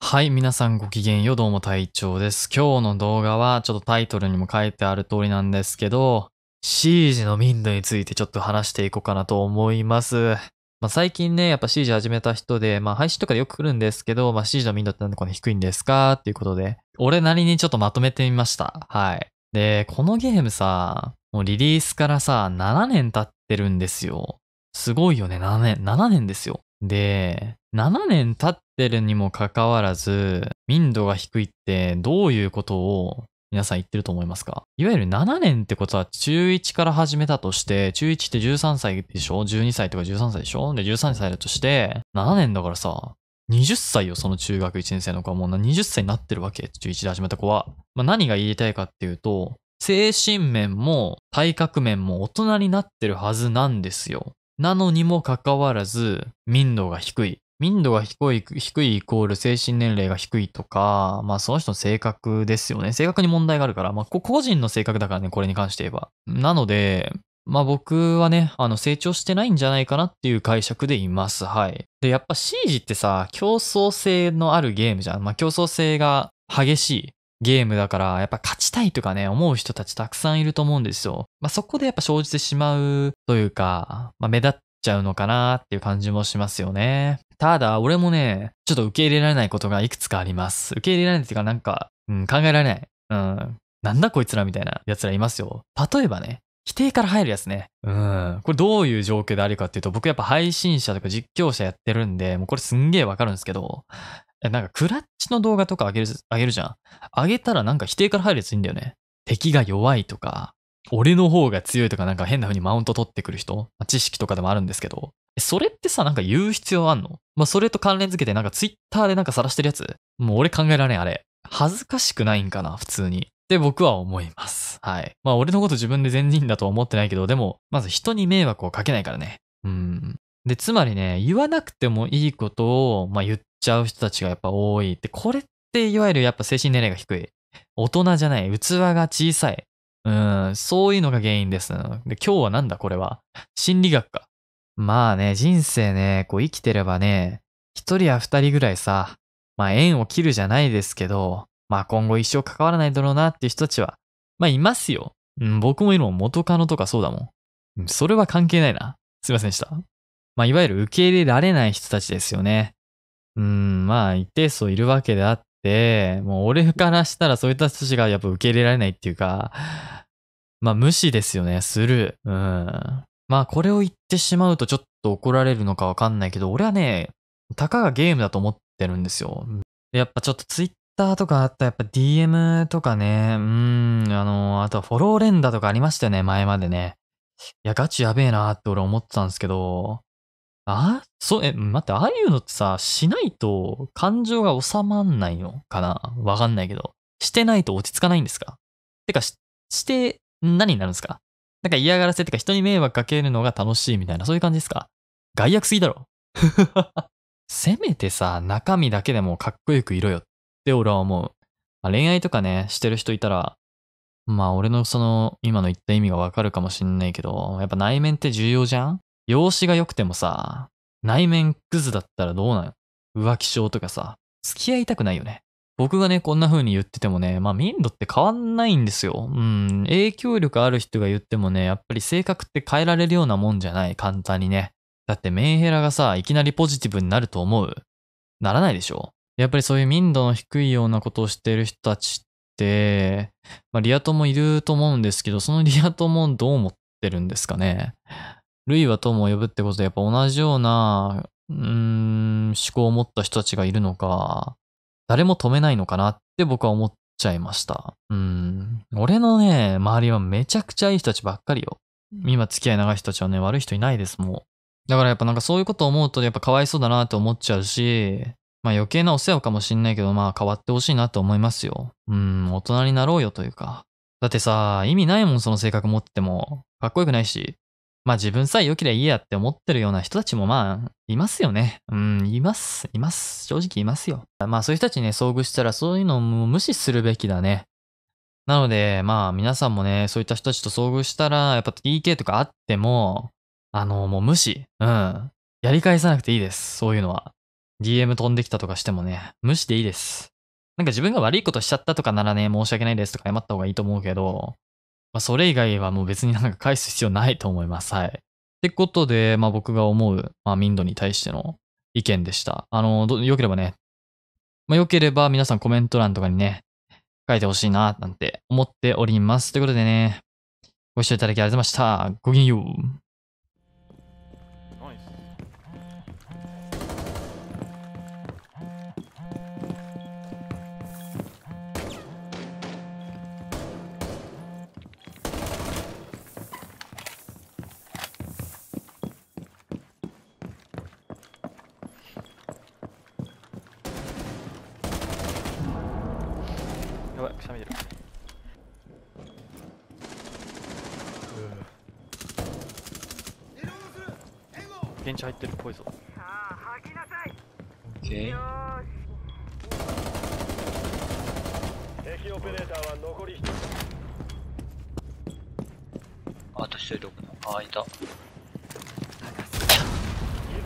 はい、皆さんごきげんよう、どうも隊長です。今日の動画は、ちょっとタイトルにも書いてある通りなんですけど、シージの民度についてちょっと話していこうかなと思います。まあ、最近ね、やっぱシージ始めた人で、まあ、配信とかでよく来るんですけど、まあ、シージの民度ってなんでこれ低いんですかっていうことで、俺なりにちょっとまとめてみました。はい。で、このゲームさ、もうリリースからさ、7年経ってるんですよ。すごいよね、7年、7年ですよ。で、7年経って、てるにもかかわらず、民度が低いってどういうことを皆さん言ってると思いますかいわゆる7年ってことは中1から始めたとして、中1って13歳でしょ ?12 歳とか13歳でしょで、13歳だとして、7年だからさ、20歳よ、その中学1年生の子はもう20歳になってるわけ。中1で始めた子は。まあ、何が言いたいかっていうと、精神面も体格面も大人になってるはずなんですよ。なのにもかかわらず、民度が低い。民度が低い、低いイコール精神年齢が低いとか、まあその人の性格ですよね。性格に問題があるから、まあ個人の性格だからね、これに関して言えば。なので、まあ僕はね、あの成長してないんじゃないかなっていう解釈でいます。はい。で、やっぱ CG ってさ、競争性のあるゲームじゃん。まあ競争性が激しい。ゲームだから、やっぱ勝ちたいとかね、思う人たちたくさんいると思うんですよ。まあ、そこでやっぱ生じてしまうというか、まあ、目立っちゃうのかなっていう感じもしますよね。ただ、俺もね、ちょっと受け入れられないことがいくつかあります。受け入れられないっていうか、なんか、うん、考えられない。うん。なんだこいつらみたいな奴らいますよ。例えばね、否定から入るやつね。うん。これどういう状況であるかっていうと、僕やっぱ配信者とか実況者やってるんで、もうこれすんげえわかるんですけど、なんかクラッチの動画とかあげる、あげるじゃん。あげたらなんか否定から入るやついいんだよね。敵が弱いとか、俺の方が強いとかなんか変な風にマウント取ってくる人、知識とかでもあるんですけど、それってさ、なんか言う必要あんのまあ、それと関連付けてなんかツイッターでなんか晒してるやつもう俺考えられん、あれ。恥ずかしくないんかな、普通に。って僕は思います。はい。まあ、俺のこと自分で善人だとは思ってないけど、でも、まず人に迷惑をかけないからね。うん。で、つまりね、言わなくてもいいことを、まあ、言っちゃう人たちがやっぱ多いって、これっていわゆるやっぱ精神年齢が低い。大人じゃない。器が小さい。うん、そういうのが原因です。で、今日はなんだこれは。心理学か。まあね、人生ね、こう生きてればね、一人や二人ぐらいさ、まあ縁を切るじゃないですけど、まあ今後一生関わらないだろうなっていう人たちは、まあいますよ。うん、僕もいるもん元カノとかそうだもん。それは関係ないな。すいませんでした。まあいわゆる受け入れられない人たちですよね。うん、まあ一定数いるわけであって、もう俺からしたらそういった人たちがやっぱ受け入れられないっていうか、まあ無視ですよね、する。うん。まあこれを言ってしまうとちょっと怒られるのかわかんないけど、俺はね、たかがゲームだと思ってるんですよ。やっぱちょっとツイッターとかあったやっぱ DM とかね、うん、あの、あとフォロー連打とかありましたよね、前までね。いや、ガチやべえなって俺思ってたんですけど、あそう、え、待って、ああいうのってさ、しないと感情が収まんないのかなわかんないけど。してないと落ち着かないんですかてかし、して、何になるんですかなんか嫌がらせってか人に迷惑かけるのが楽しいみたいな、そういう感じですか害悪すぎだろ せめてさ、中身だけでもかっこよくいろよって俺は思う。まあ、恋愛とかね、してる人いたら、まあ俺のその今の言った意味がわかるかもしんないけど、やっぱ内面って重要じゃん容姿が良くてもさ、内面クズだったらどうなんよ浮気症とかさ、付き合いたくないよね。僕がね、こんな風に言っててもね、まあ民度って変わんないんですよ。うん、影響力ある人が言ってもね、やっぱり性格って変えられるようなもんじゃない、簡単にね。だってメンヘラがさ、いきなりポジティブになると思うならないでしょやっぱりそういう民度の低いようなことをしている人たちって、まあリア友いると思うんですけど、そのリア友どう思ってるんですかね。類は友を呼ぶってことで、やっぱ同じような、うーん、思考を持った人たちがいるのか、誰も止めないのかなって僕は思っちゃいました。うん。俺のね、周りはめちゃくちゃいい人たちばっかりよ。今付き合い長い人たちはね、悪い人いないですもん。だからやっぱなんかそういうことを思うとやっぱかわいそうだなって思っちゃうし、まあ余計なお世話かもしんないけど、まあ変わってほしいなと思いますよ。うん、大人になろうよというか。だってさ、意味ないもんその性格持ってても。かっこよくないし。まあ自分さえ良ければいいやって思ってるような人たちもまあ、いますよね。うん、います。います。正直いますよ。まあそういう人たちにね、遭遇したらそういうのを無視するべきだね。なので、まあ皆さんもね、そういった人たちと遭遇したら、やっぱ TK とかあっても、あの、もう無視。うん。やり返さなくていいです。そういうのは。DM 飛んできたとかしてもね、無視でいいです。なんか自分が悪いことしちゃったとかならね、申し訳ないですとか謝った方がいいと思うけど、まあ、それ以外はもう別になんか返す必要ないと思います。はい。ってことで、まあ僕が思う、まあ民度に対しての意見でした。あの、良ければね、まあ良ければ皆さんコメント欄とかにね、書いてほしいな、なんて思っております。ということでね、ご視聴いただきありがとうございました。ごきげんよう。下見てる現地入ってるっぽいぞ敵オペレーターは残り1あと1人どこあいた気づ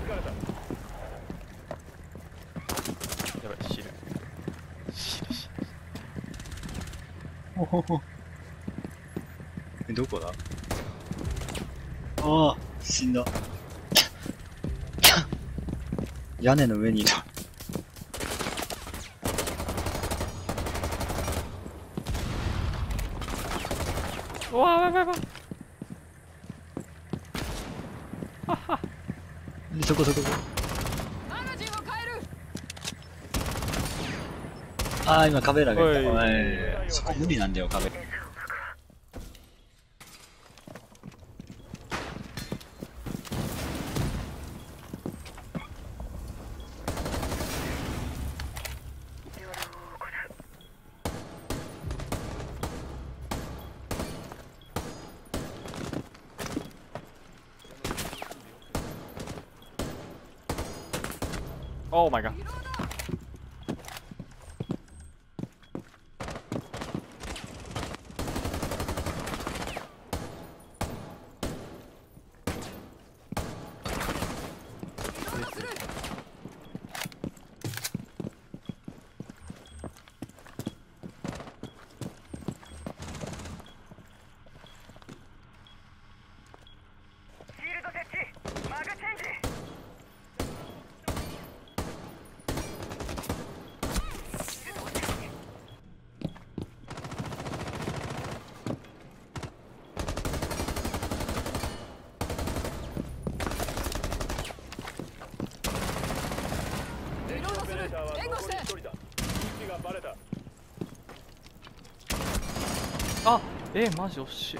かれたやばい死ぬ え、どこだああ、死んだ。屋根の上にいた。うわわわわははそこそこそこああ、今壁投げいた。そこ無理なんだよ、壁 Oh my god. あえマジ惜しい